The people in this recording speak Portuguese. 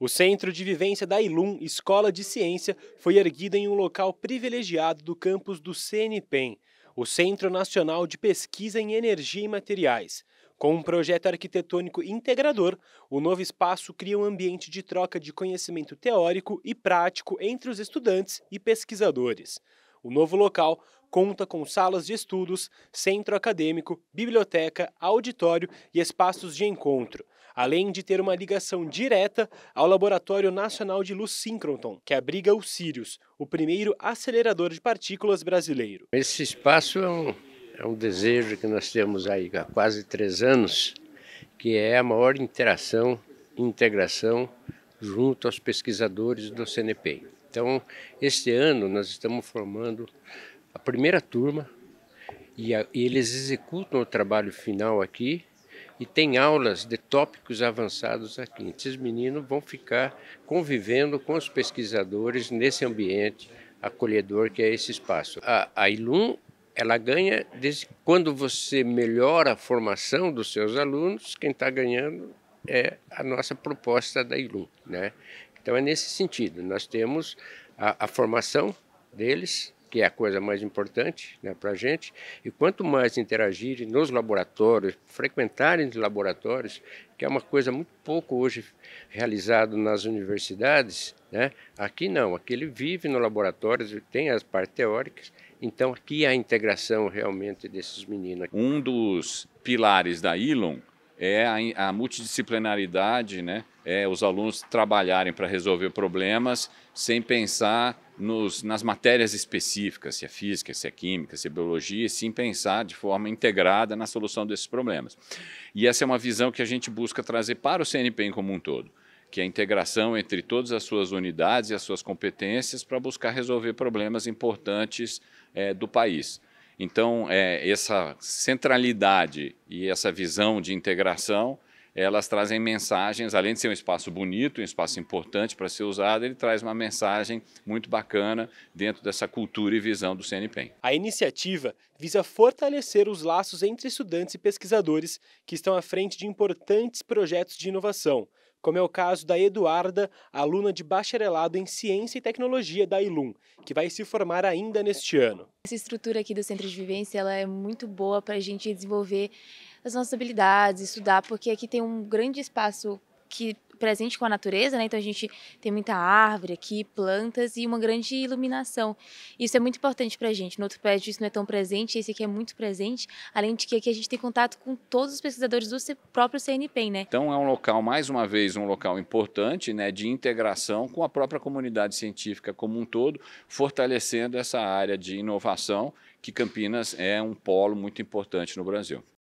O centro de vivência da ILUM, Escola de Ciência, foi erguido em um local privilegiado do campus do CNPEM, o Centro Nacional de Pesquisa em Energia e Materiais. Com um projeto arquitetônico integrador, o novo espaço cria um ambiente de troca de conhecimento teórico e prático entre os estudantes e pesquisadores. O novo local conta com salas de estudos, centro acadêmico, biblioteca, auditório e espaços de encontro além de ter uma ligação direta ao Laboratório Nacional de Luz Synchrotron, que abriga o Sirius, o primeiro acelerador de partículas brasileiro. Esse espaço é um, é um desejo que nós temos aí há quase três anos, que é a maior interação, integração junto aos pesquisadores do CNPq. Então, este ano nós estamos formando a primeira turma e, a, e, eles executam o trabalho final aqui e tem aulas de tópicos avançados aqui. Esses meninos vão ficar convivendo com os pesquisadores nesse ambiente acolhedor que é esse espaço. A, a ILUM ela ganha desde quando você melhora a formação dos seus alunos, quem está ganhando é a nossa proposta da ILUM. Né? Então é nesse sentido, nós temos a, a formação deles, que é a coisa mais importante né, para a gente, e quanto mais interagirem nos laboratórios, frequentarem os laboratórios, que é uma coisa muito pouco hoje realizada nas universidades, né? aqui não, aqui ele vive no laboratório, tem as partes teóricas, então aqui há é a integração realmente desses meninos. Um dos pilares da Elon é a, a multidisciplinaridade, né? é os alunos trabalharem para resolver problemas sem pensar nos, nas matérias específicas, se é física, se é química, se é biologia, e sim pensar de forma integrada na solução desses problemas. E essa é uma visão que a gente busca trazer para o CNPq como um todo, que é a integração entre todas as suas unidades e as suas competências para buscar resolver problemas importantes é, do país. Então, é, essa centralidade e essa visão de integração elas trazem mensagens, além de ser um espaço bonito, um espaço importante para ser usado, ele traz uma mensagem muito bacana dentro dessa cultura e visão do CNPEM. A iniciativa visa fortalecer os laços entre estudantes e pesquisadores que estão à frente de importantes projetos de inovação, como é o caso da Eduarda, aluna de bacharelado em Ciência e Tecnologia da ILUM, que vai se formar ainda neste ano. Essa estrutura aqui do Centro de Vivência ela é muito boa para a gente desenvolver as nossas habilidades, estudar, porque aqui tem um grande espaço que presente com a natureza, né? Então a gente tem muita árvore aqui, plantas e uma grande iluminação. Isso é muito importante para a gente. No outro prédio isso não é tão presente, esse aqui é muito presente, além de que aqui a gente tem contato com todos os pesquisadores do próprio CNPq, né? Então é um local, mais uma vez, um local importante, né, de integração com a própria comunidade científica como um todo, fortalecendo essa área de inovação que Campinas é um polo muito importante no Brasil.